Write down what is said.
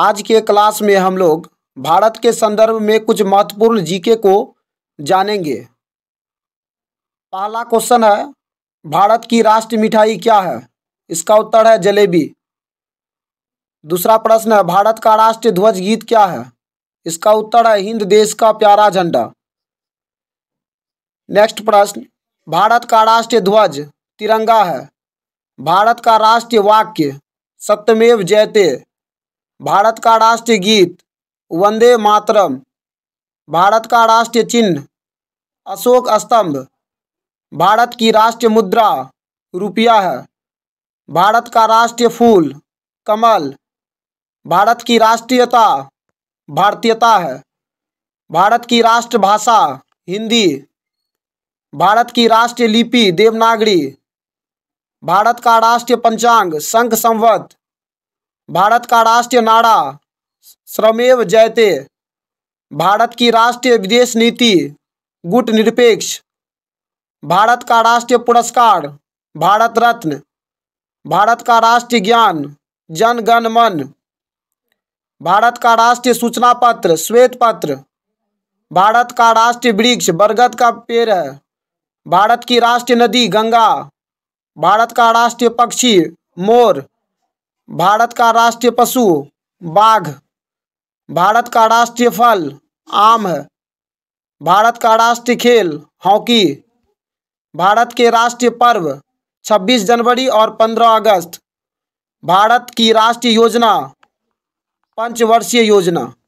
आज के क्लास में हम लोग भारत के संदर्भ में कुछ महत्वपूर्ण जीके को जानेंगे पहला क्वेश्चन है भारत की राष्ट्रीय मिठाई क्या है इसका उत्तर है जलेबी दूसरा प्रश्न है भारत का राष्ट्रीय ध्वज गीत क्या है इसका उत्तर है हिंद देश का प्यारा झंडा नेक्स्ट प्रश्न भारत का राष्ट्रीय ध्वज तिरंगा है भारत का राष्ट्रीय वाक्य सत्यमेव जयते भारत का राष्ट्रीय गीत वंदे मातरम भारत का राष्ट्रीय चिन्ह अशोक स्तंभ भारत की राष्ट्रीय मुद्रा रुपया है भारत का राष्ट्रीय फूल कमल भारत की राष्ट्रीयता भारतीयता है भारत की राष्ट्रभाषा हिंदी भारत की राष्ट्रीय लिपि देवनागरी भारत का राष्ट्रीय पंचांग संघ संवत भारत का राष्ट्रीय नारा श्रमेव जयते भारत की राष्ट्रीय विदेश नीति गुट निरपेक्ष भारत का राष्ट्रीय पुरस्कार भारत रत्न भारत का राष्ट्रीय ज्ञान जन गण मन भारत का राष्ट्रीय सूचना पत्र श्वेत पत्र भारत का राष्ट्रीय वृक्ष बरगद का पेड़ है भारत की राष्ट्रीय नदी गंगा भारत का राष्ट्रीय पक्षी मोर भारत का राष्ट्रीय पशु बाघ भारत का राष्ट्रीय फल आम है भारत का राष्ट्रीय खेल हॉकी भारत के राष्ट्रीय पर्व 26 जनवरी और 15 अगस्त भारत की राष्ट्रीय योजना पंचवर्षीय योजना